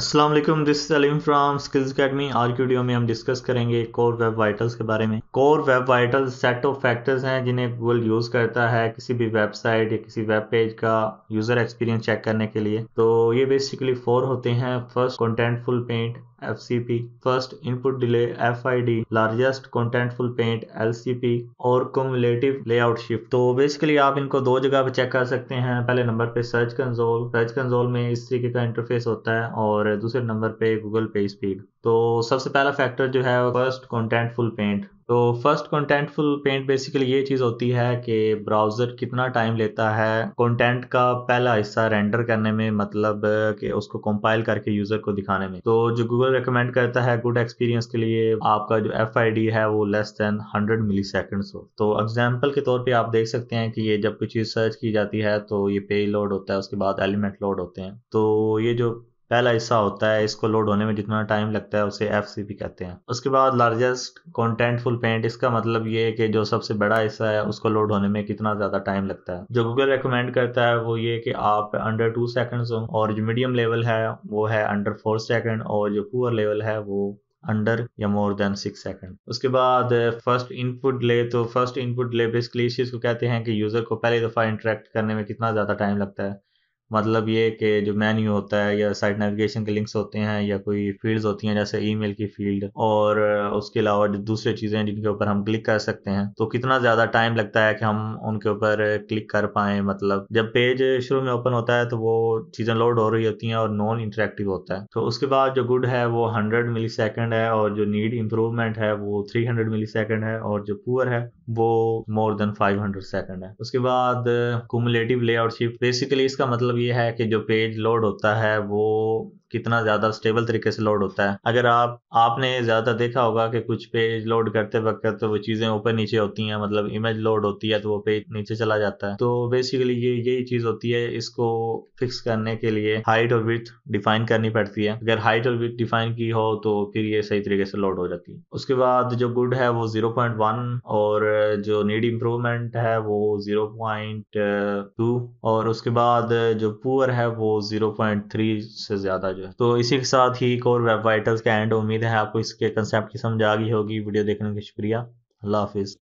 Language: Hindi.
Aslam this Salim from skills academy आज की वीडियो में हम डिस्कस करेंगे कोर वेब वाइटल्स के बारे में core web vital set of factors हैं जिन्हें गूगल यूज़ करता है किसी भी वेबसाइट या किसी वेब पेज का यूज़र एक्सपीरियंस चेक करने के लिए तो ये बेसिकली फोर होते हैं first contentful paint F C P first input delay F I D largest contentful paint L C P और कॉमुलेटिव लेआउट शिफ्ट तो बेसिकली आप इनको दो जगह पे चेक कर सकते हैं पहले नंबर पे सर्च कंजोल सर्च कंजोल में इस तरीके का इंटरफेस होता है और दूसरे नंबर पे गूगल पे स्पीड तो सबसे पहला फैक्टर जो है फर्स्ट कॉन्टेंट फुल पेंट तो फर्स्ट कंटेंटफुल पेंट बेसिकली ये चीज़ होती है कि ब्राउज़र कितना टाइम लेता है कंटेंट का पहला हिस्सा रेंडर करने में मतलब कि उसको कंपाइल करके यूज़र को दिखाने में तो जो गूगल रिकमेंड करता है गुड एक्सपीरियंस के लिए आपका जो एफ है वो लेस देन हंड्रेड मिली हो तो एग्जाम्पल के तौर पर आप देख सकते हैं कि ये जब कोई चीज़ सर्च की जाती है तो ये पेज लोड होता है उसके बाद एलिमेंट लोड होते हैं तो ये जो पहला हिस्सा होता है इसको लोड होने में जितना टाइम लगता है उसे एफ सी कहते हैं उसके बाद लार्जेस्ट कॉन्टेंटफुल पेंट इसका मतलब ये है कि जो सबसे बड़ा हिस्सा है उसको लोड होने में कितना ज़्यादा टाइम लगता है जो गूगल रिकमेंड करता है वो ये कि आप अंडर टू सेकेंड हो और जो मीडियम लेवल है वो है अंडर फोर सेकेंड और जो पुअर लेवल है वो अंडर या मोर देन सिक्स सेकंड उसके बाद फर्स्ट इनपुट ले तो फर्स्ट इनपुट ले बेसिकली इस चीज़ को कहते हैं कि यूज़र को पहली दफ़ा इंटरेक्ट करने में कितना ज़्यादा टाइम लगता है मतलब ये कि जो मेन्यू होता है या साइट नेविगेशन के लिंक्स होते हैं या कोई फील्ड्स होती हैं जैसे ईमेल की फील्ड और उसके अलावा दूसरी चीज़ें जिनके ऊपर हम क्लिक कर सकते हैं तो कितना ज़्यादा टाइम लगता है कि हम उनके ऊपर क्लिक कर पाए मतलब जब पेज शुरू में ओपन होता है तो वो चीज़ें लोड हो रही होती हैं और नॉन इंटरेक्टिव होता है तो उसके बाद जो गुड है वो हंड्रेड मिली है और जो नीड इम्प्रूवमेंट है वो थ्री हंड्रेड मिली है और जो पुअर है वो more than five hundred second है उसके बाद कुमुलेटिव लेआउट शिफ्ट बेसिकली इसका मतलब ये है कि जो पेज लोड होता है वो कितना ज़्यादा स्टेबल तरीके से लोड होता है अगर आप आपने ज़्यादा देखा होगा कि कुछ पेज लोड करते वक्त तो वो चीज़ें ऊपर नीचे होती हैं मतलब इमेज लोड होती है तो वो पेज नीचे चला जाता है तो बेसिकली ये यही चीज़ होती है इसको फिक्स करने के लिए हाइट और विथ डिफाइन करनी पड़ती है अगर हाइट और विथ डिफाइन की हो तो फिर ये सही तरीके से लोड हो जाती है उसके बाद जो गुड है वो जीरो और जो नीड इम्प्रूवमेंट है वो जीरो और उसके बाद जो पुअर है वो जीरो से ज़्यादा तो इसी के साथ ही एक और वेब वाइटल्स का एंड उम्मीद है आपको इसके कंसेप्ट की समझ आ गई होगी वीडियो देखने का शुक्रिया अल्लाह हाफिज़